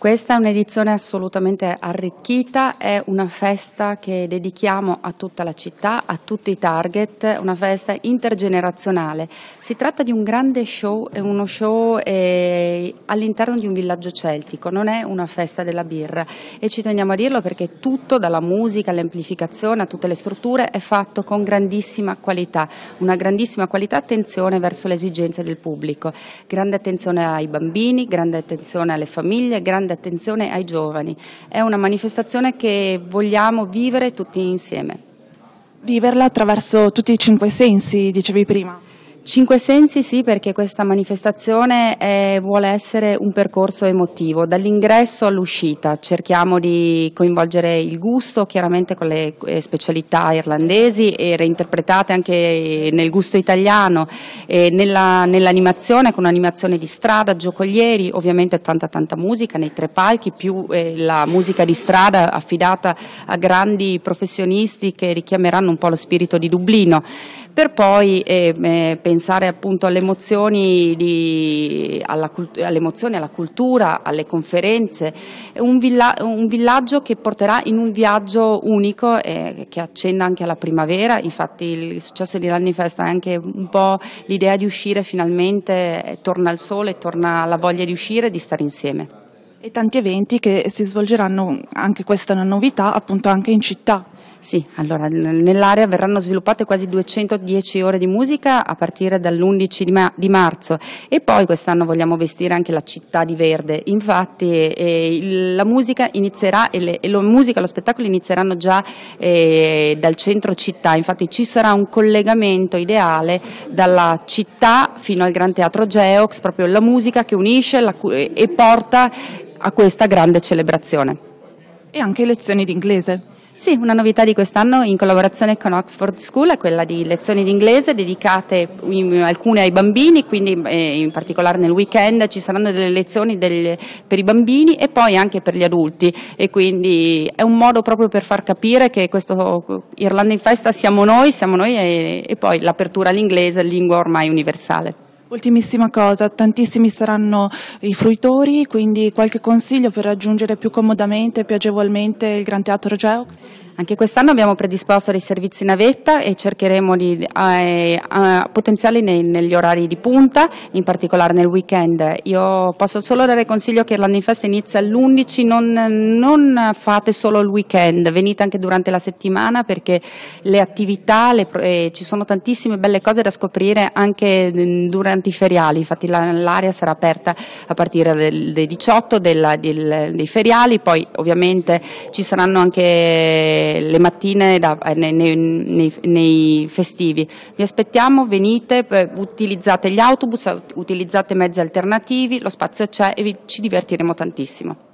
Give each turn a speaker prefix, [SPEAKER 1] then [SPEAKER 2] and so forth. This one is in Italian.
[SPEAKER 1] Questa è un'edizione assolutamente arricchita, è una festa che dedichiamo a tutta la città, a tutti i target, una festa intergenerazionale. Si tratta di un grande show, è uno show eh, all'interno di un villaggio celtico, non è una festa della birra e ci teniamo a dirlo perché tutto, dalla musica all'amplificazione, a tutte le strutture, è fatto con grandissima qualità, una grandissima qualità attenzione verso le esigenze del pubblico, grande attenzione ai bambini, grande attenzione alle famiglie, grande grande attenzione ai giovani. È una manifestazione che vogliamo vivere tutti insieme.
[SPEAKER 2] Viverla attraverso tutti i cinque sensi, dicevi prima.
[SPEAKER 1] Cinque sensi sì, perché questa manifestazione è, eh, vuole essere un percorso emotivo, dall'ingresso all'uscita. Cerchiamo di coinvolgere il gusto, chiaramente con le eh, specialità irlandesi e reinterpretate anche eh, nel gusto italiano, e nell'animazione con un'animazione di strada, giocolieri, ovviamente tanta tanta musica nei tre palchi, più eh, la musica di strada affidata a grandi professionisti che richiameranno un po' lo spirito di Dublino. Per poi eh, pensare appunto alle emozioni, di, alla, all emozioni, alla, cultura, alle conferenze, un, villa, un, villaggio che porterà in un viaggio unico eh, che accenna anche alla primavera, infatti il successo di Lanni Festa è anche un po' l'idea di uscire finalmente, eh, torna il sole, torna la voglia di uscire, di stare insieme.
[SPEAKER 2] E tanti eventi che si svolgeranno anche questa è una novità, appunto anche in città.
[SPEAKER 1] Sì, allora nell'area verranno sviluppate quasi 210 ore di musica a partire dall'11 di, ma di marzo e poi quest'anno vogliamo vestire anche la città di verde. Infatti eh, la musica inizierà e, le, e lo, musica lo spettacolo inizieranno già eh, dal centro città, infatti ci sarà un collegamento ideale dalla città fino al Gran Teatro Geox, proprio la musica che unisce la, e porta a questa grande celebrazione.
[SPEAKER 2] E anche lezioni d'inglese. Sì, una novità
[SPEAKER 1] di quest'anno in collaborazione con Oxford School è quella di lezioni d'inglese dedicate in, alcune ai bambini, quindi eh, in particolare nel weekend ci saranno delle lezioni del, per i bambini e poi anche per gli adulti e quindi è un modo proprio per far capire che questo Irlanda in festa siamo noi, siamo noi e, e poi l'apertura all'inglese, lingua ormai universale.
[SPEAKER 2] Ultimissima cosa, tantissimi saranno i fruitori, quindi qualche consiglio per raggiungere più comodamente e più agevolmente il Gran Teatro Geox? Anche quest'anno
[SPEAKER 1] abbiamo predisposto dei servizi navetta e cercheremo di eh, eh potenziarli nei, negli orari di punta, in particolare nel weekend. Io posso solo dare consiglio che l'anno festa inizia all'11, non, non, fate solo il weekend, venite anche durante la settimana perché le attività, le, eh, ci sono tantissime belle cose da scoprire anche mm, durante i feriali, infatti l'area sarà aperta a partire dai 18 della, del, dei feriali, poi ovviamente ci saranno anche le, mattine da, eh, nei, nei, nei, festivi. Vi aspettiamo, venite, eh, utilizzate gli autobus, utilizzate mezzi alternativi, lo spazio c'è e vi, ci divertiremo tantissimo.